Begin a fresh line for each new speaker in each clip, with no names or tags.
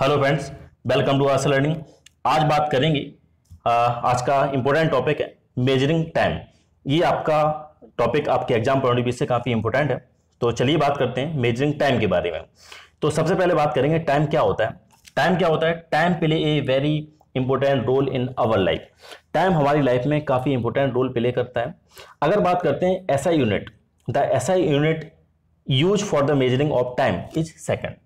hello friends welcome to Asha learning आज बात करेंगे आज का इम्पोर्टेंट टॉपिक है मेजरिंग टाइम ये आपका टॉपिक आपके एग्जाम पॉइंट ऑफ व्यू से काफ़ी इंपॉर्टेंट है तो चलिए बात करते हैं मेजरिंग टाइम के बारे में तो सबसे पहले बात करेंगे टाइम क्या होता है टाइम क्या होता है time play a very important role in our life time हमारी लाइफ में काफ़ी इंपॉर्टेंट रोल प्ले करता है अगर बात करते हैं I unit the I unit use for the measuring of time is second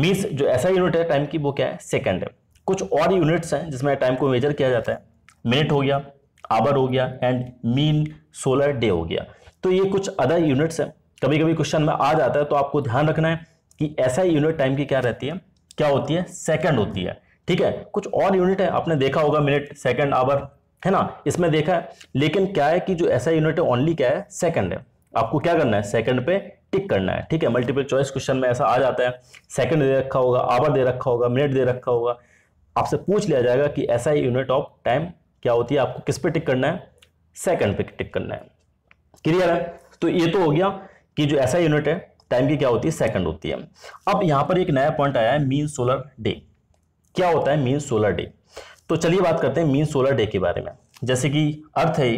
means जो ऐसा यूनिट है टाइम की वो क्या है सेकेंड है कुछ और यूनिट्स हैं जिसमें टाइम को मेजर किया जाता है मिनट हो गया आवर हो गया एंड मीन सोलर डे हो गया तो ये कुछ अदर यूनिट्स हैं कभी कभी क्वेश्चन में आ जाता है तो आपको ध्यान रखना है कि ऐसा यूनिट टाइम की क्या रहती है क्या होती है सेकेंड होती है ठीक है कुछ और यूनिट है आपने देखा होगा मिनट सेकेंड आवर है ना इसमें देखा है लेकिन क्या है कि जो ऐसा यूनिट है ओनली क्या है सेकंड है आपको क्या करना है सेकंड पे टिक करना है ठीक है मल्टीपल चॉइस क्वेश्चन में ऐसा आ जाता है सेकंड दे रखा होगा आवर दे रखा होगा मिनट दे रखा होगा आपसे पूछ लिया जाएगा कि ऐसा ही यूनिट ऑफ टाइम क्या होती है आपको किस पे टिक करना है सेकंड पे टिक करना है क्लियर है तो ये तो हो गया कि जो ऐसा यूनिट है टाइम की क्या होती है सेकंड होती है अब यहां पर एक नया पॉइंट आया है मीन सोलर डे क्या होता है मीन सोलर डे तो चलिए बात करते हैं मीन सोलर डे के बारे में जैसे कि अर्थ है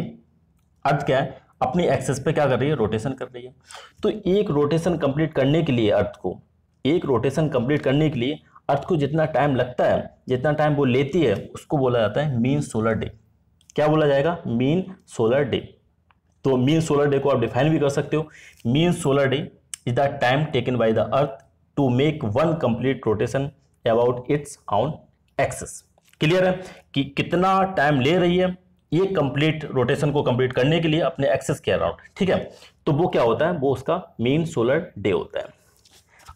अर्थ क्या है अपनी एक्सेस पे क्या कर रही है रोटेशन कर रही है तो एक रोटेशन कंप्लीट करने के लिए अर्थ को एक रोटेशन कंप्लीट करने के लिए अर्थ को जितना टाइम लगता है जितना टाइम वो लेती है उसको बोला जाता है मीन सोलर डे क्या बोला जाएगा मीन सोलर डे तो मीन सोलर डे को आप डिफाइन भी कर सकते हो mean solar day is the time taken by the earth to make one complete rotation about its on axis clear है कि कितना टाइम ले रही है ये कंप्लीट रोटेशन को कंप्लीट करने के लिए अपने एक्सेस के अराउंड ठीक है तो वो क्या होता है वो उसका मेन सोलर डे होता है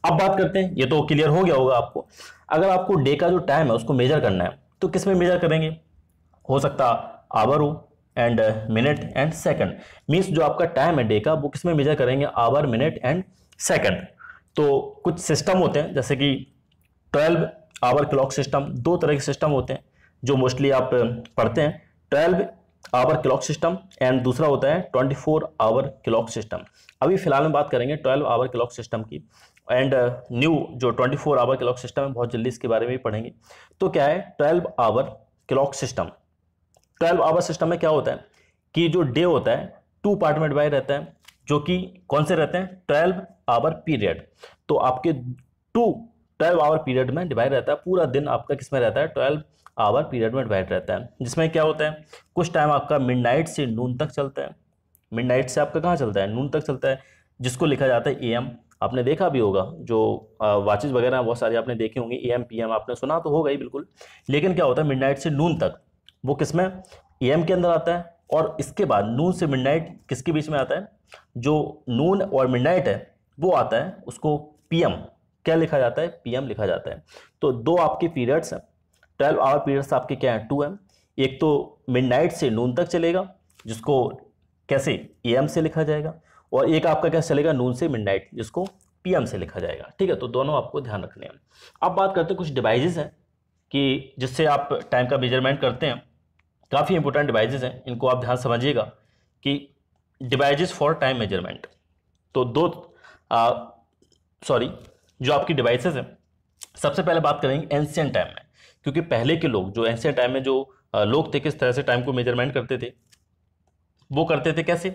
अब बात करते हैं ये तो क्लियर हो गया होगा आपको अगर आपको डे का जो टाइम है उसको मेजर करना है तो किस में मेजर करेंगे हो सकता आवर हो and minute and second means जो आपका टाइम है डे का वो किस में मेजर करेंगे आवर मिनट एंड सेकंड तो कुछ सिस्टम होते हैं जैसे कि ट्वेल्व आवर क्लॉक सिस्टम दो तरह के सिस्टम होते हैं जो मोस्टली आप पढ़ते हैं twelve hour clock system and दूसरा होता है twenty four hour clock system अभी फिलहाल में बात करेंगे ट्वेल्व आवर क्लॉक सिस्टम की एंड न्यू uh, जो twenty four hour clock system है बहुत जल्दी इसके बारे में भी पढ़ेंगे तो क्या है twelve hour clock system twelve hour system में क्या होता है कि जो डे होता है टू पार्ट में डिवाइड रहता है जो कि कौन से रहते हैं ट्वेल्व आवर पीरियड तो आपके टू ट्वेल्व आवर पीरियड में डिवाइड रहता है पूरा दिन आपका किसमें रहता है ट्वेल्व आवर पीरियड में डिवाइड रहता है जिसमें क्या होता है कुछ टाइम आपका मिडनाइट से नून तक चलता है मिडनाइट से आपका कहाँ चलता है नून तक चलता है जिसको लिखा जाता है ए आपने देखा भी होगा जो वाचेज वगैरह बहुत सारे आपने देखे होंगे ए एम पी एम आपने सुना तो होगा ही बिल्कुल लेकिन क्या होता है मिडनाइट से नून तक वो किस में ए एम के अंदर आता है और इसके बाद नून से मिडनाइट किसके बीच में आता है जो नून और मिडनाइट है वो आता है उसको पी एम क्या लिखा जाता है पी एम लिखा जाता है तो दो आपके पीरियड्स हैं ट्वेल्व आवर पीरियड्स आपके क्या हैं टू एम एक तो मिडनाइट से नून तक चलेगा जिसको कैसे ए एम से लिखा जाएगा और एक आपका क्या चलेगा नून से मिडनाइट जिसको पी एम से लिखा जाएगा ठीक है तो दोनों आपको ध्यान रखने हैं अब बात करते हैं कुछ डिवाइजेज हैं कि जिससे आप टाइम का मेजरमेंट करते हैं काफ़ी इंपॉर्टेंट डिवाइजेज हैं इनको आप ध्यान समझिएगा कि डिवाइजेज फॉर टाइम मेजरमेंट तो दो सॉरी जो आपकी डिवाइसेज हैं सबसे पहले बात करेंगे एंशियन टाइम में क्योंकि पहले के लोग जो ऐसे टाइम में जो लोग थे किस तरह से टाइम को मेजरमेंट करते थे वो करते थे कैसे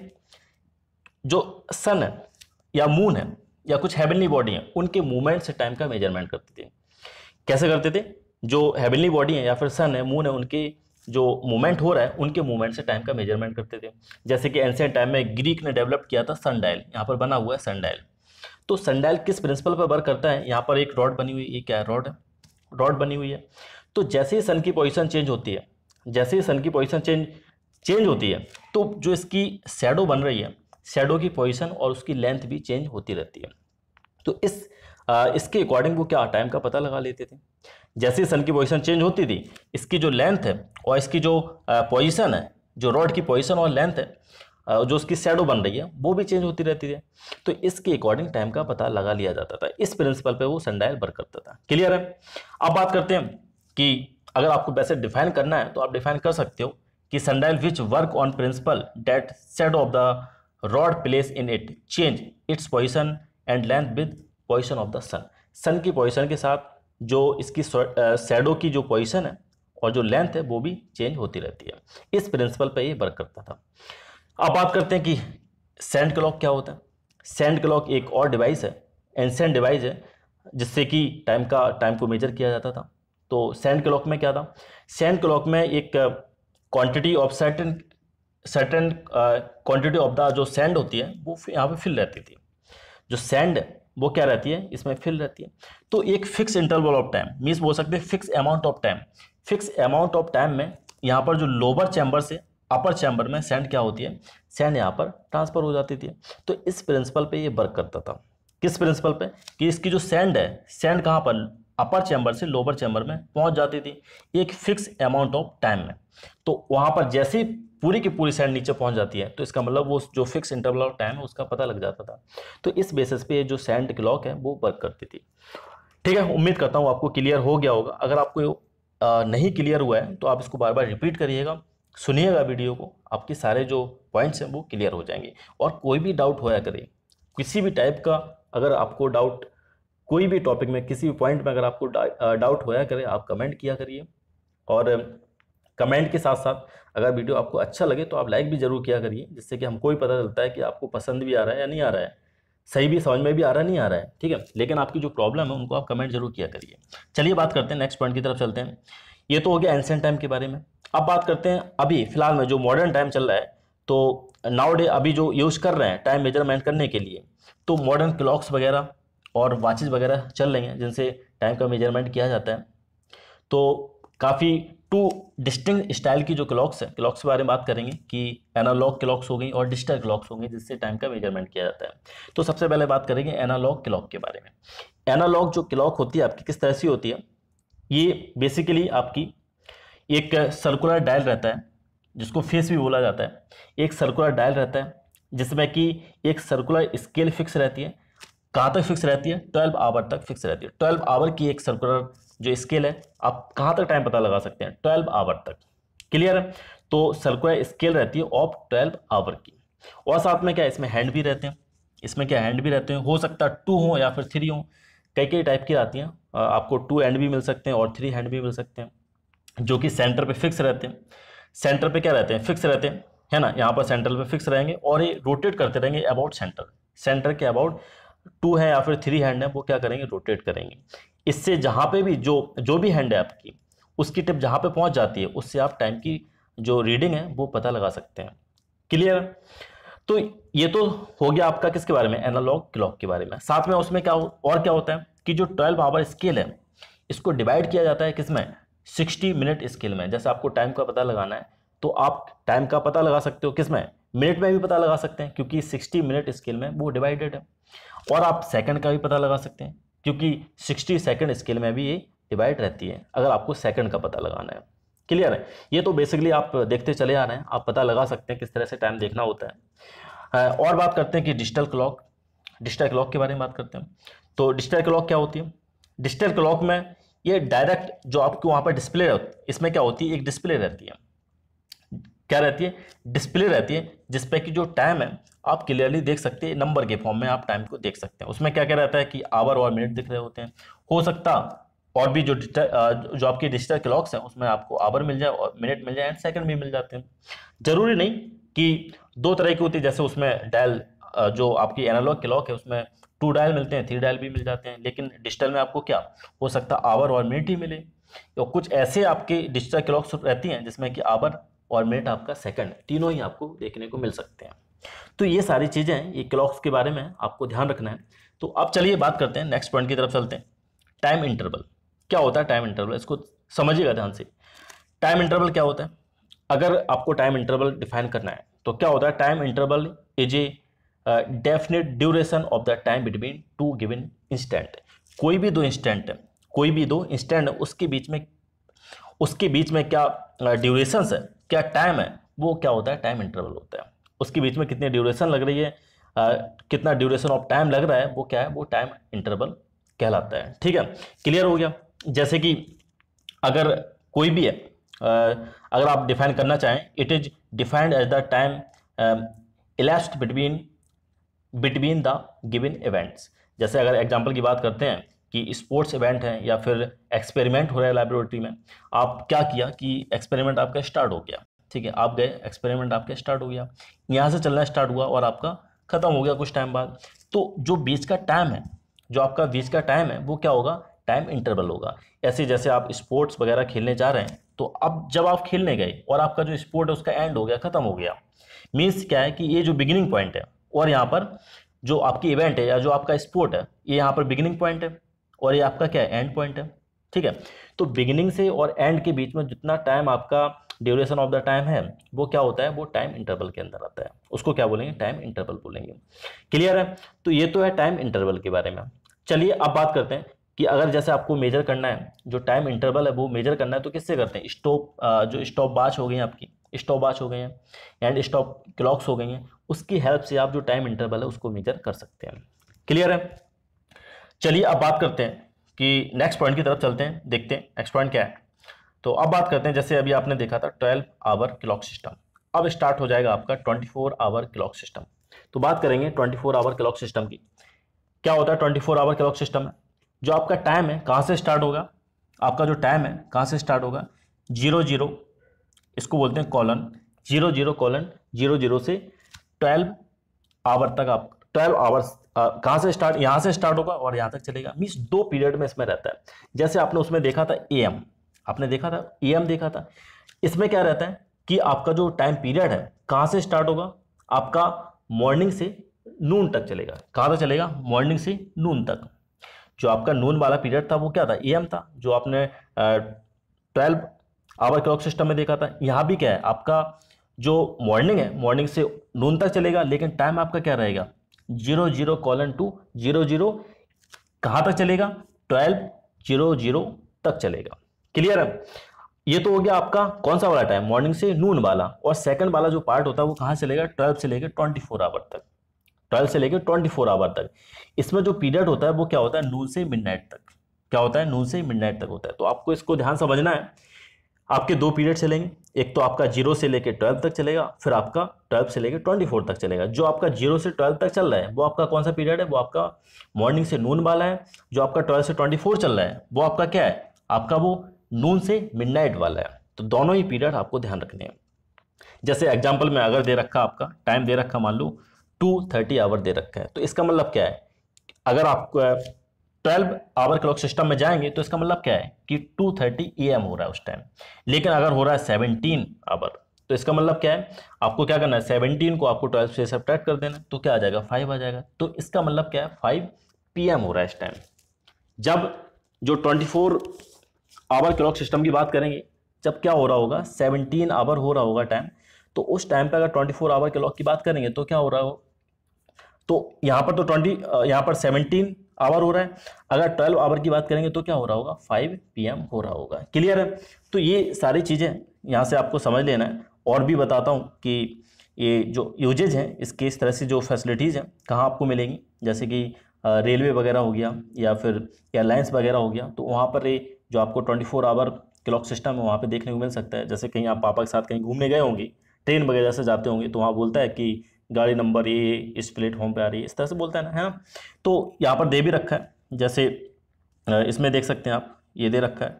जो सन है या मून है या कुछ हेवनली बॉडी है उनके मूवमेंट से टाइम का मेजरमेंट करते थे कैसे करते थे जो हेवनली बॉडी है या फिर सन है मून है उनके जो मूवमेंट हो रहा है उनके मूवमेंट से टाइम का मेजरमेंट करते थे जैसे कि एंशियंट टाइम में ग्रीक ने डेवलप किया था सन डायल यहाँ पर बना हुआ है सन डायल तो सन डायल किस प्रिंसिपल पर वर्क करता है यहाँ पर एक रॉड बनी हुई ये क्या है रॉड है रॉड बनी हुई है तो जैसे ही सन की पोजिशन चेंज होती है जैसे ही सन की पोजिशन चेंज चेंज होती है तो जो इसकी शेडो बन रही है शेडो की पोजिशन और उसकी लेंथ भी चेंज होती रहती है तो इस आ, इसके अकॉर्डिंग वो क्या टाइम का पता लगा लेते थे जैसे ही सन की पोजिशन चेंज होती थी इसकी जो लेंथ है और इसकी जो पोजिशन है जो रॉड की पोजिशन और लेंथ है जो उसकी शेडो बन रही है वो भी चेंज होती रहती है तो इसके अकॉर्डिंग टाइम का पता लगा लिया जाता था इस प्रिंसिपल पे वो सनडायल वर्क करता था क्लियर है अब बात करते हैं कि अगर आपको वैसे डिफाइन करना है तो आप डिफाइन कर सकते हो कि sundial which work on principle that set of the rod place in it change its position and length with position of the sun sun की पोजिशन के साथ जो इसकी शेडो की जो पोजिशन है और जो लेंथ है वो भी चेंज होती रहती है इस प्रिंसिपल पर ये वर्क करता था अब बात करते हैं कि सेंड क्लॉक क्या होता है सेंड क्लॉक एक और डिवाइस है एंसेंट डिवाइस है जिससे कि टाइम का टाइम को मेजर किया जाता था तो सेंड क्लॉक में क्या था सेंड क्लॉक में एक quantity of certain certain quantity of the जो सेंड होती है वो यहाँ पे फिल रहती थी जो सेंड वो क्या रहती है इसमें फिल रहती है तो एक fix interval of time means बोल सकते हैं fix amount of time fix amount of time में यहाँ पर जो लोअर चैम्बर से अपर चैम्बर में सेंड क्या होती है सेंड यहाँ पर ट्रांसफ़र हो जाती थी तो इस प्रिंसिपल पर यह वर्क करता था किस प्रिंसिपल पे कि इसकी जो सेंड है सेंड कहाँ पर अपर चैम्बर से लोअर चैम्बर में पहुंच जाती थी एक फिक्स अमाउंट ऑफ टाइम में तो वहां पर जैसे पूरी की पूरी सैंड नीचे पहुंच जाती है तो इसका मतलब वो जो फिक्स इंटरवल ऑफ टाइम है उसका पता लग जाता था तो इस बेसिस पे जो सैंड क्लॉक है वो वर्क करती थी ठीक है उम्मीद करता हूँ आपको क्लियर हो गया होगा अगर आपको नहीं क्लियर हुआ है तो आप इसको बार बार रिपीट करिएगा सुनिएगा वीडियो को आपके सारे जो पॉइंट्स हैं वो क्लियर हो जाएंगे और कोई भी डाउट होया करे किसी भी टाइप का अगर आपको डाउट कोई भी टॉपिक में किसी भी पॉइंट में अगर आपको डाउट होया करे आप कमेंट किया करिए और कमेंट के साथ साथ अगर वीडियो आपको अच्छा लगे तो आप लाइक भी ज़रूर किया करिए जिससे कि हमको भी पता चलता है कि आपको पसंद भी आ रहा है या नहीं आ रहा है सही भी समझ में भी आ रहा है नहीं आ रहा है ठीक है लेकिन आपकी जो प्रॉब्लम है उनको आप कमेंट जरूर किया करिए चलिए बात करते हैं नेक्स्ट पॉइंट की तरफ चलते हैं ये तो हो गया एंसेंट टाइम के बारे में अब बात करते हैं अभी फिलहाल में जो मॉडर्न टाइम चल रहा है तो नाउ डे अभी जो यूज़ कर रहे हैं टाइम मेजरमेंट करने के लिए तो मॉडर्न क्लॉक्स वगैरह और वाचेज़ वगैरह चल रही हैं जिनसे टाइम का मेजरमेंट किया जाता है तो काफ़ी टू डिस्टिंग स्टाइल की जो क्लॉक्स हैं क्लॉक्स के बारे में बात करेंगे कि एनालॉग क्लॉक्स हो गई और डिजिटल क्लॉक्स हो गई जिससे टाइम का मेजरमेंट किया जाता है तो सबसे पहले बात करेंगे एनालॉग क्लॉक के बारे में एनालॉग जो क्लॉक होती है आपकी किस तरह से होती है ये बेसिकली आपकी एक सर्कुलर डायल रहता है जिसको फेस भी बोला जाता है एक सर्कुलर डायल रहता है जिसमें कि एक सर्कुलर स्केल फिक्स रहती है कहाँ तक फिक्स रहती है ट्वेल्व आवर तक फिक्स रहती है ट्वेल्व आवर की एक सर्कुलर जो स्केल है आप कहाँ तक टाइम पता लगा सकते हैं ट्वेल्व आवर तक क्लियर है तो सर्कुलर स्केल रहती है ऑफ ट्वेल्व आवर की और साथ में क्या इसमें हैंड भी रहते हैं इसमें क्या हैंड भी रहते हैं हो सकता है टू हो या फिर थ्री हो कई कई टाइप की आती हैं आपको टू हैंड भी मिल सकते हैं और थ्री हैंड भी मिल सकते हैं जो कि सेंटर पे फिक्स रहते हैं सेंटर पे क्या रहते हैं फिक्स रहते हैं है ना यहाँ पर सेंटर पे फिक्स रहेंगे और ये रोटेट करते रहेंगे अबाउट सेंटर सेंटर के अबाउट टू है या फिर थ्री हैंड है वो क्या करेंगे रोटेट करेंगे इससे जहाँ पे भी जो जो भी हैंड है आपकी उसकी टिप जहाँ पे पहुँच जाती है उससे आप टाइम की जो रीडिंग है वो पता लगा सकते हैं क्लियर तो ये तो हो गया आपका किसके बारे में एनालॉग क्लॉक के बारे में साथ में उसमें क्या और क्या होता है कि जो ट्वेल्व आवर स्केल है इसको डिवाइड किया जाता है किसमें सिक्सटी मिनट स्केल में जैसे आपको टाइम का पता लगाना है तो आप टाइम का पता लगा सकते हो किसमें मिनट में भी पता लगा सकते हैं क्योंकि सिक्सटी मिनट स्केल में वो डिवाइडेड है और आप सेकंड का भी पता लगा सकते हैं क्योंकि सिक्सटी सेकंड स्केल में भी ये डिवाइड रहती है अगर आपको सेकंड का पता लगाना है क्लियर है ये तो बेसिकली आप देखते चले आ रहे हैं आप पता लगा सकते हैं किस तरह से टाइम देखना होता है और बात करते हैं कि डिजिटल क्लॉक डिजिटल क्लॉक के बारे में बात करते हैं तो डिजिटल क्लॉक क्या होती है डिजिटल क्लॉक में ये डायरेक्ट जो आपको वहाँ पर डिस्प्ले इसमें क्या होती है एक डिस्प्ले रहती है क्या रहती है डिस्प्ले रहती है जिसपे कि जो टाइम है आप क्लियरली देख सकते हैं नंबर के फॉर्म में आप टाइम को देख सकते हैं उसमें क्या क्या रहता है कि आवर और मिनट दिख रहे होते हैं हो सकता और भी जो डिजिटल जो आपके डिजिटल क्लॉक्स हैं उसमें आपको आवर मिल जाए और मिनट मिल जाए एंड सेकंड भी मिल जाते हैं जरूरी नहीं कि दो तरह की होती है जैसे उसमें डायल जो आपकी एनालॉग क्लॉक है उसमें टू डायल मिलते हैं थ्री डायल भी मिल जाते हैं लेकिन डिजिटल में आपको क्या हो सकता आवर और मिनट ही मिले तो कुछ ऐसे आपके डिजिटल क्लॉक्स रहती हैं जिसमें कि आवर और मिनट आपका सेकंड तीनों ही आपको देखने को मिल सकते हैं तो ये सारी चीज़ें ये क्लॉक्स के बारे में आपको ध्यान रखना है तो अब चलिए बात करते हैं नेक्स्ट पॉइंट की तरफ चलते हैं टाइम इंटरवल क्या होता है टाइम इंटरवल इसको समझिएगा ध्यान से टाइम इंटरवल क्या होता है अगर आपको टाइम इंटरवल डिफाइन करना है तो क्या होता है time interval is a definite duration of the time between two given instant कोई भी दो इंस्टेंट है कोई भी दो इंस्टेंट उसके बीच में उसके बीच में क्या ड्यूरेशंस है क्या टाइम है वो क्या होता है टाइम इंटरवल होता है उसके बीच में कितनी ड्यूरेशन लग रही है आ, कितना ड्यूरेशन ऑफ टाइम लग रहा है वो क्या है वो टाइम इंटरवल कहलाता है ठीक है क्लियर हो गया जैसे कि अगर कोई भी है आ, अगर आप डिफाइन करना चाहें it is defined as the time elapsed between between the given events जैसे अगर एग्जाम्पल की बात करते हैं कि स्पोर्ट्स इवेंट है या फिर एक्सपेरिमेंट हो रहा है लेबोरेटरी में आप क्या किया कि एक्सपेरिमेंट आपका स्टार्ट हो गया ठीक है आप गए एक्सपेरिमेंट आपके स्टार्ट हो गया यहाँ से चलना स्टार्ट हुआ और आपका ख़त्म हो गया कुछ टाइम बाद तो जो बीच का टाइम है जो आपका बीच का टाइम है वो क्या होगा टाइम इंटरवल होगा ऐसे जैसे आप स्पोर्ट्स वगैरह खेलने जा रहे हैं तो अब जब आप खेलने गए और आपका जो स्पोर्ट है उसका एंड हो गया ख़त्म हो गया मीन्स क्या है कि ये जो बिगिनिंग पॉइंट है और यहाँ पर जो आपकी इवेंट है या जो आपका स्पोर्ट है ये यहाँ पर बिगिनिंग पॉइंट है और ये आपका क्या है एंड पॉइंट है ठीक है तो बिगिनिंग से और एंड के बीच में जितना टाइम आपका ड्यूरेशन ऑफ द टाइम है वो क्या होता है वो टाइम इंटरवल के अंदर आता है उसको क्या बोलेंगे टाइम इंटरवल बोलेंगे क्लियर है तो ये तो है टाइम इंटरवल के बारे में चलिए अब बात करते हैं कि अगर जैसे आपको मेजर करना है जो टाइम इंटरवल है वो मेजर करना है तो किससे करते हैं स्टॉप जो स्टॉप बाच हो गई हैं आपकी स्टॉप वाच हो गई हैं एंड स्टॉप क्लॉक्स हो गई हैं उसकी हेल्प से आप जो टाइम इंटरवल है उसको मेजर कर सकते हैं क्लियर है चलिए अब बात करते हैं कि नेक्स्ट पॉइंट की तरफ चलते हैं देखते हैं नेक्स्ट पॉइंट क्या है तो अब बात करते हैं जैसे अभी आपने देखा था ट्वेल्व आवर क्लॉक सिस्टम अब स्टार्ट हो जाएगा आपका twenty four hour clock system तो बात करेंगे twenty four hour clock system की क्या होता है twenty four hour clock system है जो आपका टाइम है कहाँ से स्टार्ट होगा आपका जो टाइम है कहाँ से स्टार्ट होगा जीरो जीरो इसको बोलते हैं colon zero zero colon zero zero से ट्वेल्व आवर तक आप ट्वेल्व आवर्स कहाँ से स्टार्ट यहाँ से स्टार्ट होगा और यहाँ तक चलेगा मीन्स दो पीरियड में इसमें रहता है जैसे आपने उसमें देखा था ए एम आपने देखा था ई देखा था इसमें क्या रहता है कि आपका जो टाइम पीरियड है कहाँ से स्टार्ट होगा आपका मॉर्निंग से नून तक चलेगा कहाँ तक चलेगा मॉर्निंग से नून तक जो आपका नून वाला पीरियड था वो क्या था एम था जो आपने ट्वेल्व आवर क्लॉक सिस्टम में देखा था यहाँ भी क्या है आपका जो मॉर्निंग है मॉर्निंग से नून तक चलेगा लेकिन टाइम आपका क्या रहेगा zero zero colon two zero zero कहाँ तक चलेगा ट्वेल्व जीरो जीरो तक चलेगा क्लियर है ये तो हो गया आपका कौन सा वाला टाइम मॉर्निंग से नून वाला और सेकंड वाला जो पार्ट होता है वो कहाँ से लेगा ट्वेल्व से लेकर ट्वेंटी फोर आवर तक ट्वेल्व से लेकर ट्वेंटी फोर आवर तक इसमें जो पीरियड होता है वो क्या होता है नून से मिडनाइट तक क्या होता है नून से मिडनाइट तक होता है तो आपको इसको ध्यान समझना है आपके दो पीरियड चलेंगे एक तो आपका जीरो से लेकर ट्वेल्व तक चलेगा फिर आपका ट्वेल्व से लेकर ट्वेंटी फोर तक चलेगा जो आपका जीरो से ट्वेल्व तक चल रहा है वो आपका कौन सा पीरियड है वो आपका मॉर्निंग से नून वाला है जो आपका ट्वेल्व से ट्वेंटी फोर चल रहा है वो आपका क्या है आपका वो नून से मिडनाइट वाला है तो दोनों ही पीरियड आपको ध्यान रखने हैं जैसे एग्जाम्पल में अगर दे रखा आपका टाइम दे रखा मान लो टू थर्टी आवर दे रखा है तो इसका मतलब क्या है अगर आप ट्वेल्व आवर क्लॉक सिस्टम में जाएंगे तो इसका मतलब क्या है कि टू थर्टी ए एम हो रहा है उस टाइम लेकिन अगर हो रहा है सेवनटीन आवर तो इसका मतलब क्या है आपको क्या करना है सेवनटीन को आपको ट्वेल्व से सब्ट्रैक्ट कर देना तो क्या आ जाएगा फाइव आ जाएगा तो इसका मतलब क्या है फाइव पी एम हो रहा है इस टाइम जब जो twenty four hour clock system की बात करेंगे जब क्या हो रहा होगा सेवनटीन आवर हो रहा होगा टाइम तो उस टाइम पर अगर ट्वेंटी फोर आवर क्लॉक की बात करेंगे तो क्या हो रहा हो तो यहाँ पर तो ट्वेंटी यहाँ पर सेवनटीन आवर हो रहा है अगर ट्वेल्व आवर की बात करेंगे तो क्या हो रहा होगा फाइव पी हो रहा होगा क्लियर है तो ये सारी चीज़ें यहाँ से आपको समझ लेना है और भी बताता हूँ कि ये जो यूजेज हैं इसके इस तरह से जो फैसिलिटीज़ हैं कहाँ आपको मिलेंगी जैसे कि रेलवे वगैरह हो गया या फिर एयरलाइंस वगैरह हो गया तो वहाँ पर ये जो आपको twenty four hour clock system है वहाँ पे देखने को मिल सकता है जैसे कहीं आप पापा के साथ कहीं घूमने गए होंगे ट्रेन वगैरह से जाते होंगे तो वहाँ बोलता है कि गाड़ी नंबर ये इस प्लेटफॉर्म पे आ रही है इस तरह से बोलता है ना है ना तो यहाँ पर दे भी रखा है जैसे इसमें देख सकते हैं आप ये दे रखा है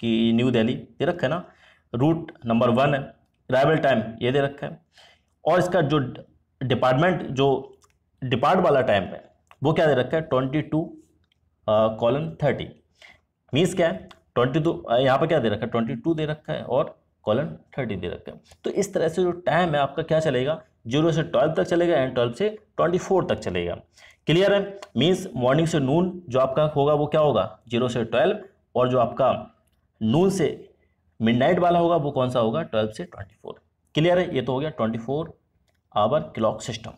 कि न्यू दिल्ली दे रखा है ना रूट नंबर वन है अराइवल टाइम ये दे रखा है और इसका जो डिपार्टमेंट जो डिपार्ट वाला टाइम है वो क्या दे रखा है twenty two colon thirty means क्या है ट्वेंटी टू यहाँ पर क्या दे रखा है ट्वेंटी टू दे रखा है और कॉलन थर्टी दे रखा है तो इस तरह से जो टाइम है आपका क्या चलेगा जीरो से ट्वेल्व तक चलेगा एंड ट्वेल्व से ट्वेंटी फोर तक चलेगा क्लियर है मीन्स मॉर्निंग से नून जो आपका होगा वो क्या होगा जीरो से ट्वेल्व और जो आपका नून से मिडनाइट वाला होगा वो कौन सा होगा ट्वेल्व से ट्वेंटी फोर क्लियर है ये तो हो गया twenty four hour clock system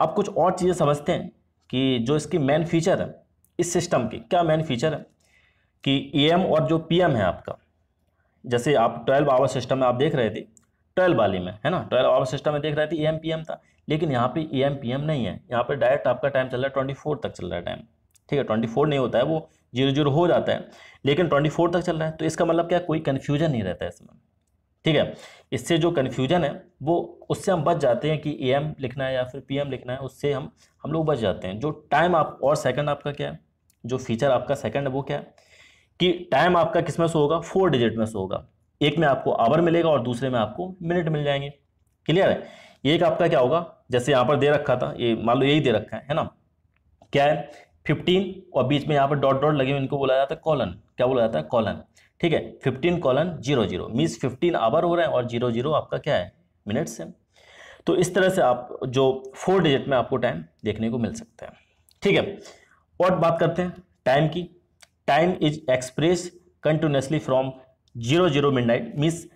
अब कुछ और चीज़ें समझते हैं कि जो इसकी मेन फीचर है इस सिस्टम की क्या मेन फीचर है कि एम और जो पीएम है आपका जैसे आप ट्वेल्व आवर सिस्टम में आप देख रहे थे ट्वेल्व वाली में है ना ट्वेल्व आवर सिस्टम में देख रहे थे एम पीएम था लेकिन यहाँ पे एम पीएम नहीं है यहाँ पे डायरेक्ट आपका टाइम चल रहा है ट्वेंटी फोर तक चल रहा है टाइम ठीक है ट्वेंटी फोर नहीं होता है वो जीरो जीरो हो जाता है लेकिन ट्वेंटी फोर तक चल रहा है तो इसका मतलब क्या कोई कन्फ्यूजन नहीं रहता है इसमें ठीक है इससे जो कन्फ्यूजन है वो उससे हम बच जाते हैं कि ए एम लिखना है या फिर पी एम लिखना है उससे हम हम लोग बच जाते हैं जो टाइम आप और सेकंड आपका क्या है जो फीचर आपका सेकंड है वो क्या है कि टाइम आपका किस में शो होगा फोर डिजिट में शो होगा एक में आपको आवर मिलेगा और दूसरे में आपको मिनट मिल जाएंगे क्लियर है एक आपका क्या होगा जैसे यहाँ पर दे रखा था ये मान लो यही दे रखा है है ना क्या है फिफ्टीन और बीच में यहाँ पर डॉट डॉट लगे हुए इनको बोला जाता है कॉलन क्या बोला जाता है कॉलन ठीक है fifteen colon zero zero means fifteen hour हो रहे हैं और जीरो जीरो आपका क्या है मिनट्स है तो इस तरह से आप जो फोर डिजिट में आपको टाइम देखने को मिल सकता है ठीक है और बात करते हैं टाइम की time is express continuously from zero zero midnight means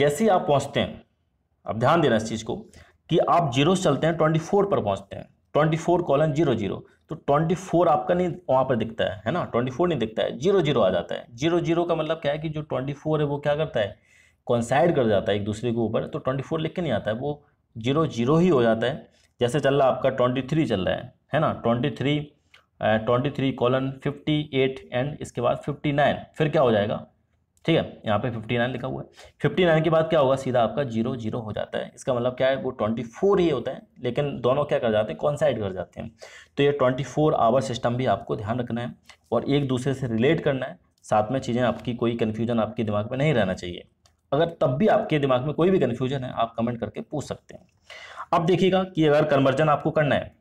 जैसे ही आप पहुँचते हैं अब ध्यान देना इस चीज़ को कि आप जीरो से चलते हैं ट्वेंटी फोर पर पहुँचते हैं twenty four colon zero zero तो ट्वेंटी फोर आपका नहीं वहाँ पर दिखता है है ना ट्वेंटी फोर नहीं दिखता है जीरो जीरो आ जाता है जीरो जीरो का मतलब क्या है कि जो ट्वेंटी फोर है वो क्या करता है कॉन्साइड कर जाता है एक दूसरे के ऊपर तो ट्वेंटी फोर लिख के नहीं आता है वो जीरो जीरो ही हो जाता है जैसे चल रहा है आपका ट्वेंटी थ्री चल रहा है है ना twenty three twenty three colon fifty eight and इसके बाद फिफ्टी नाइन फिर क्या हो जाएगा ठीक है यहाँ पे फिफ्टी नाइन लिखा हुआ है फिफ्टी नाइन के बाद क्या होगा सीधा आपका जीरो जीरो हो जाता है इसका मतलब क्या है वो ट्वेंटी फोर ही होता है लेकिन दोनों क्या कर जाते हैं कॉन्साइड कर जाते हैं तो ये ट्वेंटी फोर आवर सिस्टम भी आपको ध्यान रखना है और एक दूसरे से रिलेट करना है साथ में चीज़ें आपकी कोई कन्फ्यूजन आपके दिमाग में नहीं रहना चाहिए अगर तब भी आपके दिमाग में कोई भी कन्फ्यूजन है आप कमेंट करके पूछ सकते हैं अब देखिएगा कि अगर कन्वर्जन आपको करना है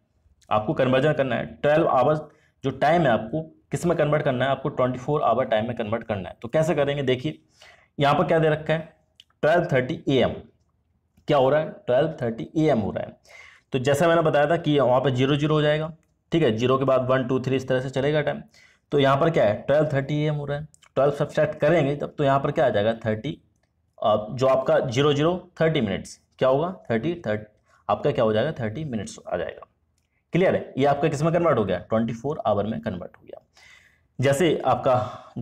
आपको कन्वर्जन करना है ट्वेल्व आवर्स जो टाइम है आपको किस में कन्वर्ट करना है आपको ट्वेंटी फोर आवर टाइम में कन्वर्ट करना है तो कैसे करेंगे देखिए यहाँ पर क्या दे रखा है ट्वेल्व थर्टी ए एम क्या हो रहा है ट्वेल्व थर्टी ए एम हो रहा है तो जैसा मैंने बताया था कि वहाँ पर जीरो जीरो हो जाएगा ठीक है जीरो के बाद वन टू थ्री इस तरह से चलेगा टाइम तो यहाँ पर क्या है ट्वेल्व थर्टी ए एम हो रहा है ट्वेल्व सब्सट्रैक्ट करेंगे तब तो यहाँ पर क्या आ जाएगा थर्टी जो आपका जीरो जीरो थर्टी मिनट्स क्या होगा थर्टी थर्ट आपका क्या हो जाएगा थर्टी मिनट्स आ जाएगा क्लियर है ये आपका किसमें कन्वर्ट हो गया ट्वेंटी फोर आवर में कन्वर्ट हो गया जैसे आपका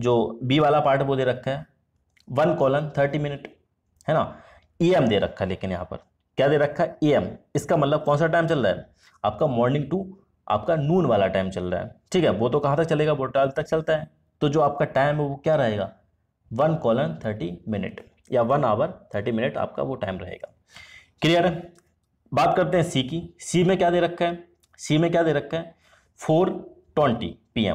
जो बी वाला पार्ट वो दे रखा है वन कॉलन थर्टी मिनट है ना ई एम दे रखा है लेकिन यहाँ पर क्या दे रखा है ई एम इसका मतलब कौन सा टाइम चल रहा है आपका मॉर्निंग टू आपका नून वाला टाइम चल रहा है ठीक है वो तो कहाँ तक चलेगा वो ट्वेल्व तक चलता है तो जो आपका टाइम है वो क्या रहेगा वन कॉलन थर्टी मिनट या वन आवर थर्टी मिनट आपका वो टाइम रहेगा क्लियर है बात करते हैं सी की सी में क्या दे रखा है सी में क्या दे रखा है फोर ट्वेंटी पी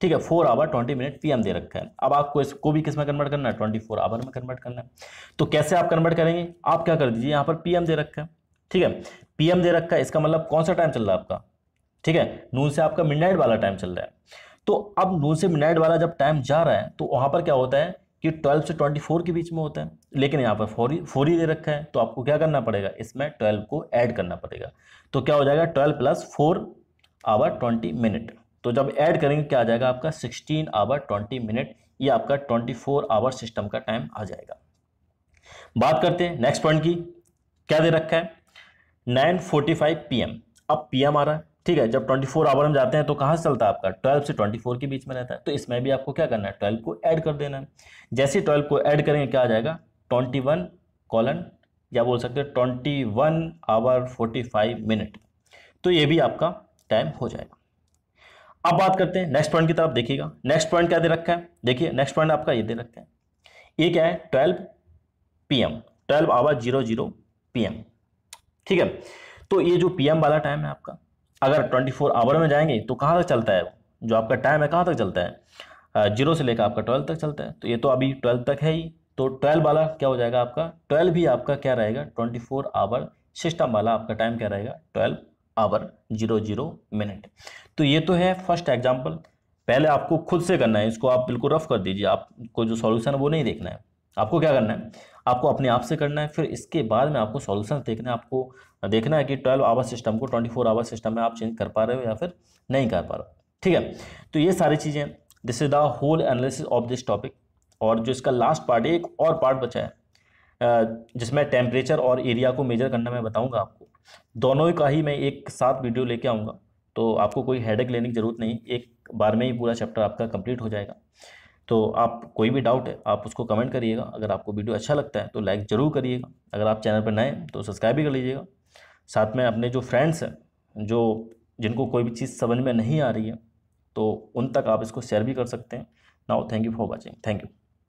ठीक है four hour twenty minute P दे रखा है अब आपको इसको भी किस में कन्वर्ट करना है ट्वेंटी फोर आवर में कन्वर्ट करना है तो कैसे आप कन्वर्ट करेंगे आप क्या कर दीजिए यहाँ पर पी दे रखा है ठीक है पी दे रखा है इसका मतलब कौन सा टाइम चल रहा है आपका ठीक है नून से आपका नाइट वाला टाइम चल रहा है तो अब नून से नाइट वाला जब टाइम जा रहा है तो वहाँ पर क्या होता है कि 12 से 24 के बीच में होता है लेकिन यहाँ पर फोर फोर ही दे रखा है तो आपको क्या करना पड़ेगा इसमें 12 को ऐड करना पड़ेगा तो क्या हो जाएगा 12 प्लस फोर आवर 20 मिनट तो जब ऐड करेंगे क्या आ जाएगा आपका 16 आवर 20 मिनट ये आपका 24 आवर सिस्टम का टाइम आ जाएगा बात करते हैं नेक्स्ट पॉइंट की क्या दे रखा है 9:45 पीएम अब पीएम आ रहा है ठीक है जब 24 आवर हम जाते हैं तो कहाँ चलता है आपका 12 से 24 के बीच में रहता है तो इसमें भी आपको क्या करना है 12 को ऐड कर देना है जैसे 12 को ऐड करेंगे क्या आ जाएगा 21 कॉलन या बोल सकते हैं 21 आवर फोर्टी मिनट तो ये भी आपका टाइम हो जाएगा अब बात करते हैं नेक्स्ट पॉइंट की तरफ देखिएगा नेक्स्ट पॉइंट क्या दे रखा है देखिए नेक्स्ट पॉइंट आपका ये दे रखा है ये क्या है twelve P M twelve hour zero zero P M ठीक है तो ये जो पी एम वाला टाइम है आपका अगर 24 आवर में जाएंगे तो कहाँ तक चलता है जो आपका टाइम है कहाँ तक चलता है जीरो से लेकर आपका ट्वेल्व तक चलता है तो ये तो अभी ट्वेल्व तक है ही तो ट्वेल्व वाला क्या हो जाएगा आपका ट्वेल्व भी आपका क्या रहेगा ट्वेंटी फोर आवर सिस्टम वाला आपका टाइम क्या रहेगा twelve hour zero zero minute तो ये तो है फर्स्ट एग्जाम्पल पहले आपको खुद से करना है इसको आप बिल्कुल रफ कर दीजिए आपको जो सॉल्यूशन है वो नहीं देखना है आपको क्या करना है आपको अपने आप से करना है फिर इसके बाद में आपको सॉल्यूशन देखना है आपको देखना है कि ट्वेल्व आवर सिस्टम को ट्वेंटी फोर आवर सिस्टम में आप चेंज कर पा रहे हो या फिर नहीं कर पा रहे हो ठीक है तो ये सारी चीज़ें this is the whole analysis of this topic और जो इसका लास्ट पार्ट है एक और पार्ट बचा है जिसमें टेम्परेचर और एरिया को मेजर करना मैं बताऊँगा आपको दोनों का ही मैं एक साथ वीडियो लेके आऊँगा तो आपको कोई एक लेने की ज़रूरत नहीं एक बार में ही पूरा चैप्टर आपका कंप्लीट हो जाएगा तो आप कोई भी डाउट है आप उसको कमेंट करिएगा अगर आपको वीडियो अच्छा लगता है तो लाइक ज़रूर करिएगा अगर आप चैनल पर नए तो सब्सक्राइब भी कर लीजिएगा साथ में अपने जो फ्रेंड्स हैं जो जिनको कोई भी चीज़ समझ में नहीं आ रही है तो उन तक आप इसको शेयर भी कर सकते हैं now thank you for watching thank you